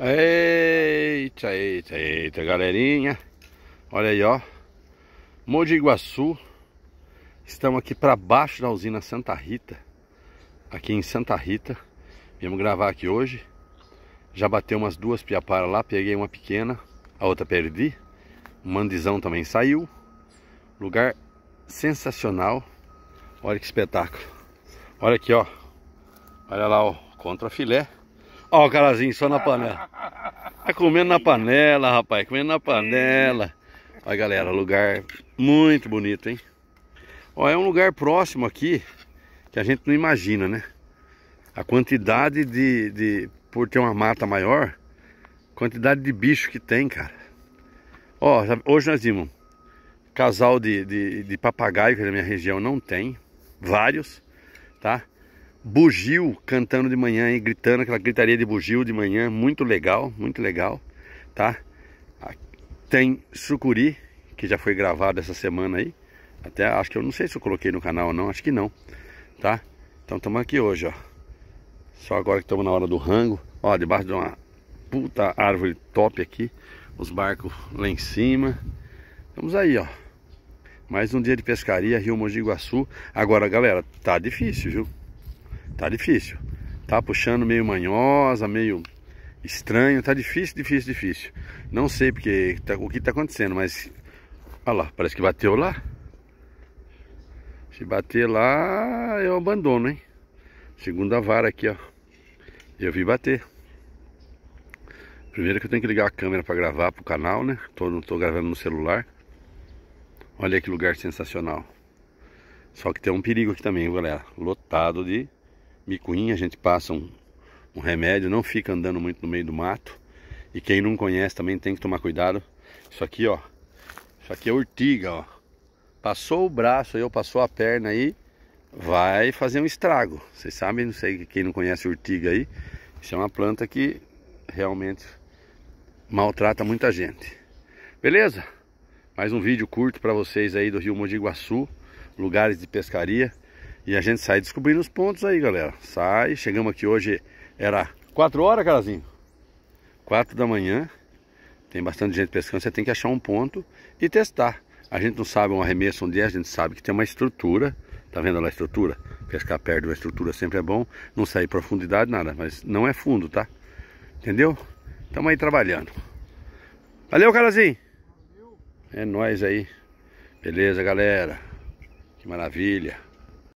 Eita, eita, eita, galerinha. Olha aí, ó. Mogi Iguaçu. Estamos aqui para baixo da usina Santa Rita. Aqui em Santa Rita. Viemos gravar aqui hoje. Já bateu umas duas piaparas lá. Peguei uma pequena. A outra perdi. O mandizão também saiu. Lugar sensacional. Olha que espetáculo. Olha aqui, ó. Olha lá, ó. Contra filé. Ó o carazinho só na panela. Tá comendo na panela, rapaz. Comendo na panela. Olha, galera, lugar muito bonito, hein? Ó, é um lugar próximo aqui que a gente não imagina, né? A quantidade de, de... Por ter uma mata maior, quantidade de bicho que tem, cara. Ó, hoje nós vimos casal de, de, de papagaio, que na é minha região não tem. Vários, tá? bugio cantando de manhã e gritando aquela gritaria de bugio de manhã, muito legal, muito legal, tá? Ah, tem sucuri, que já foi gravado essa semana aí. Até acho que eu não sei se eu coloquei no canal ou não, acho que não, tá? Então estamos aqui hoje, ó. Só agora que estamos na hora do rango, ó, debaixo de uma puta árvore top aqui, os barcos lá em cima. Estamos aí, ó. Mais um dia de pescaria, Rio Mogi Guaçu. Agora, galera, tá difícil, viu? Tá difícil. Tá puxando meio manhosa, meio estranho. Tá difícil, difícil, difícil. Não sei porque tá, o que tá acontecendo, mas... Olha lá, parece que bateu lá. Se bater lá, eu abandono, hein? Segunda vara aqui, ó. Eu vi bater. Primeiro que eu tenho que ligar a câmera para gravar pro canal, né? Tô, não tô gravando no celular. Olha que lugar sensacional. Só que tem um perigo aqui também, galera. Lotado de micuinha, a gente passa um, um remédio, não fica andando muito no meio do mato. E quem não conhece também tem que tomar cuidado. Isso aqui, ó. Isso aqui é urtiga, ó. Passou o braço aí, ou passou a perna aí, vai fazer um estrago. Vocês sabem, não sei quem não conhece urtiga aí. Isso é uma planta que realmente maltrata muita gente. Beleza? Mais um vídeo curto para vocês aí do Rio Guaçu, lugares de pescaria. E a gente sai descobrindo os pontos aí, galera. Sai, chegamos aqui hoje, era 4 horas, carazinho? 4 da manhã. Tem bastante gente pescando, você tem que achar um ponto e testar. A gente não sabe um arremesso onde é, a gente sabe que tem uma estrutura. Tá vendo lá a estrutura? Pescar perto de uma estrutura sempre é bom. Não sair profundidade, nada, mas não é fundo, tá? Entendeu? Estamos aí trabalhando. Valeu, carazinho! É nós aí. Beleza, galera? Que maravilha!